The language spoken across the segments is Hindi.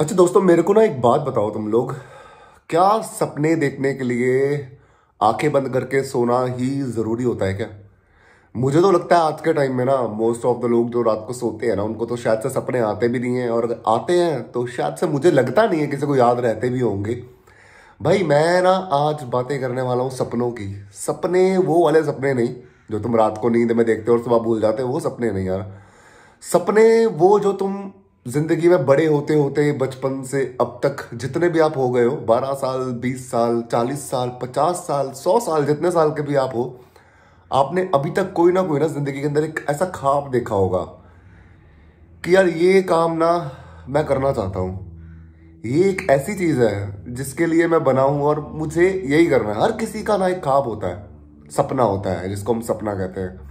अच्छा दोस्तों मेरे को ना एक बात बताओ तुम लोग क्या सपने देखने के लिए आंखें बंद करके सोना ही ज़रूरी होता है क्या मुझे तो लगता है आज के टाइम में ना मोस्ट ऑफ द लोग जो रात को सोते हैं ना उनको तो शायद से सपने आते भी नहीं हैं और आते हैं तो शायद से मुझे लगता नहीं है किसी को याद रहते भी होंगे भाई मैं ना आज बातें करने वाला हूँ सपनों की सपने वो वाले सपने नहीं जो तुम रात को नींद में देखते हो और सुबह भूल जाते हो वो सपने नहीं यार सपने वो जो तुम जिंदगी में बड़े होते होते बचपन से अब तक जितने भी आप हो गए हो 12 साल 20 साल 40 साल 50 साल 100 साल जितने साल के भी आप हो आपने अभी तक कोई ना कोई ना जिंदगी के अंदर एक ऐसा खाब देखा होगा कि यार ये काम ना मैं करना चाहता हूँ ये एक ऐसी चीज़ है जिसके लिए मैं बना हूं और मुझे यही करना है हर किसी का ना एक खाब होता है सपना होता है जिसको हम सपना कहते हैं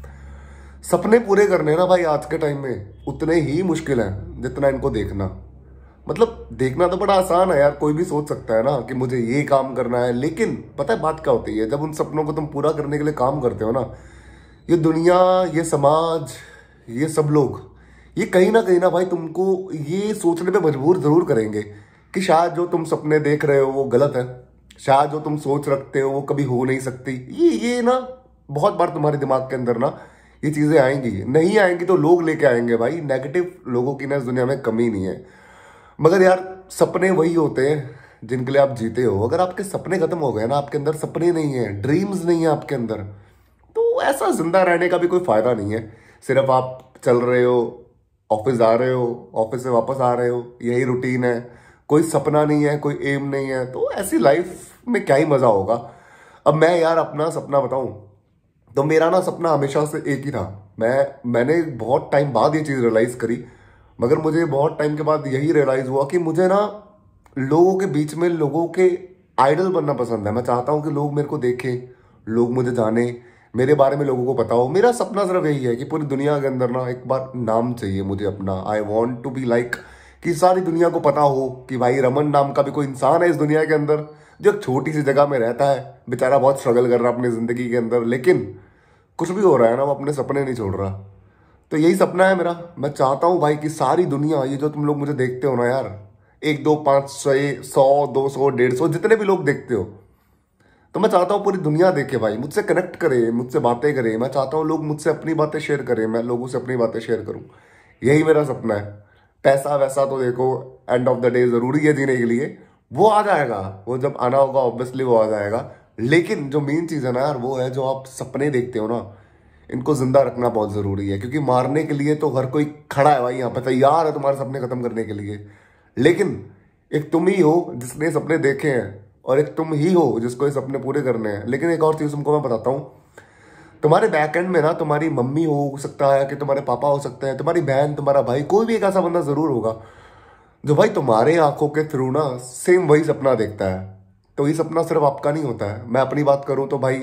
सपने पूरे करने ना भाई आज के टाइम में उतने ही मुश्किल हैं जितना इनको देखना मतलब देखना तो बड़ा आसान है यार कोई भी सोच सकता है ना कि मुझे ये काम करना है लेकिन पता है बात क्या होती है जब उन सपनों को तुम पूरा करने के लिए काम करते हो ना ये दुनिया ये समाज ये सब लोग ये कहीं ना कहीं ना भाई तुमको ये सोचने पे मजबूर ज़रूर करेंगे कि शायद जो तुम सपने देख रहे हो वो गलत है शायद जो तुम सोच रखते हो वो कभी हो नहीं सकती ये ये ना बहुत बार तुम्हारे दिमाग के अंदर ना ये चीज़ें आएंगी नहीं आएंगी तो लोग लेके आएंगे भाई नेगेटिव लोगों की ना इस दुनिया में कमी नहीं है मगर यार सपने वही होते हैं जिनके लिए आप जीते हो अगर आपके सपने खत्म हो गए ना आपके अंदर सपने नहीं है ड्रीम्स नहीं है आपके अंदर तो ऐसा जिंदा रहने का भी कोई फ़ायदा नहीं है सिर्फ आप चल रहे हो ऑफिस आ रहे हो ऑफिस से वापस आ रहे हो यही रूटीन है कोई सपना नहीं है कोई एम नहीं है तो ऐसी लाइफ में क्या ही मज़ा होगा अब मैं यार अपना सपना बताऊं तो मेरा ना सपना हमेशा से एक ही था मैं मैंने बहुत टाइम बाद ये चीज़ रियलाइज़ करी मगर मुझे बहुत टाइम के बाद यही रियलाइज़ हुआ कि मुझे ना लोगों के बीच में लोगों के आइडल बनना पसंद है मैं चाहता हूँ कि लोग मेरे को देखें लोग मुझे जाने मेरे बारे में लोगों को पता हो मेरा सपना सिर्फ यही है कि पूरी दुनिया के अंदर ना एक बार नाम चाहिए मुझे अपना I want to be like कि सारी दुनिया को पता हो कि भाई रमन नाम का भी कोई इंसान है इस दुनिया के अंदर जो एक छोटी सी जगह में रहता है बेचारा बहुत स्ट्रगल कर रहा है अपनी ज़िंदगी के अंदर लेकिन कुछ भी हो रहा है ना मैं अपने सपने नहीं छोड़ रहा तो यही सपना है मेरा मैं चाहता हूँ भाई कि सारी दुनिया ये जो तुम लोग मुझे देखते हो ना यार एक दो पाँच छः सौ दो सौ डेढ़ सौ जितने भी लोग देखते हो तो मैं चाहता हूँ पूरी दुनिया देखे भाई मुझसे कनेक्ट करे मुझसे बातें करे मैं चाहता हूँ लोग मुझसे अपनी बातें शेयर करें मैं लोगों से अपनी बातें शेयर करूँ यही मेरा सपना है पैसा वैसा तो देखो एंड ऑफ द डे ज़रूरी है जीने के लिए वो आ जाएगा वो जब आना होगा ऑब्वियसली वो आ जाएगा लेकिन जो मेन चीज़ है ना यार वो है जो आप सपने देखते हो ना इनको जिंदा रखना बहुत ज़रूरी है क्योंकि मारने के लिए तो हर कोई खड़ा है भाई यहाँ पे तैयार तो है तुम्हारे सपने ख़त्म करने के लिए लेकिन एक तुम ही हो जिसने सपने देखे हैं और एक तुम ही हो जिसको ये सपने पूरे करने हैं लेकिन एक और चीज़ तुमको मैं बताता हूँ तुम्हारे बैक एंड में ना तुम्हारी मम्मी हो सकता है कि तुम्हारे पापा हो सकते हैं तुम्हारी बहन तुम्हारा भाई कोई भी एक ऐसा बंदा ज़रूर होगा जो भाई तुम्हारे आंखों के थ्रू ना सेम वही सपना देखता है तो ये सपना सिर्फ आपका नहीं होता है मैं अपनी बात करूँ तो भाई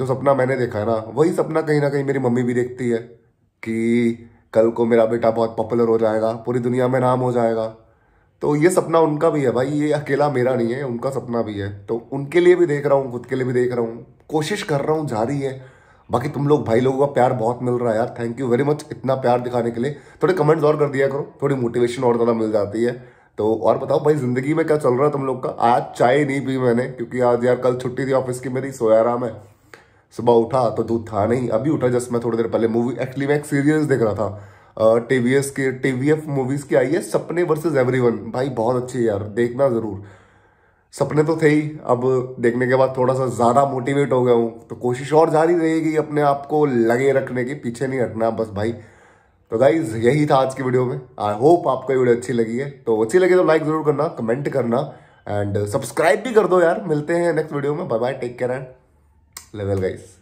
जो सपना मैंने देखा है ना वही सपना कहीं ना कहीं मेरी मम्मी भी देखती है कि कल को मेरा बेटा बहुत पॉपुलर हो जाएगा पूरी दुनिया में नाम हो जाएगा तो ये सपना उनका भी है भाई ये अकेला मेरा नहीं है उनका सपना भी है तो उनके लिए भी देख रहा हूँ खुद के लिए भी देख रहा हूँ कोशिश कर रहा हूँ जारी है बाकी तुम लोग भाई लोगों का प्यार बहुत मिल रहा है यार थैंक यू वेरी मच इतना प्यार दिखाने के लिए थोड़े कमेंट्स और कर दिया करो थोड़ी मोटिवेशन और ज़्यादा मिल जाती है तो और बताओ भाई जिंदगी में क्या चल रहा है तुम लोग का आज चाय नहीं पी मैंने क्योंकि आज यार कल छुट्टी थी ऑफिस की मेरी सोया रहा मैं सुबह उठा तो दूध था नहीं अभी उठा जस्ट मैं थोड़ी देर पहले मूवी एक्चुअली मैं एक सीरियल देख रहा था टीवीएस के टीवीएफ मूवीज की आई है सपने वर्सेज एवरीवन भाई बहुत अच्छी है यार देखना जरूर सपने तो थे ही अब देखने के बाद थोड़ा सा ज़्यादा मोटिवेट हो गया हूँ तो कोशिश और जारी रहेगी अपने आप को लगे रखने की पीछे नहीं हटना बस भाई तो गाइज यही था आज की वीडियो में आई होप आपको ये वीडियो अच्छी लगी है तो अच्छी लगी तो लाइक ज़रूर करना कमेंट करना एंड सब्सक्राइब भी कर दो यार मिलते हैं नेक्स्ट वीडियो में bye bye take care and level guys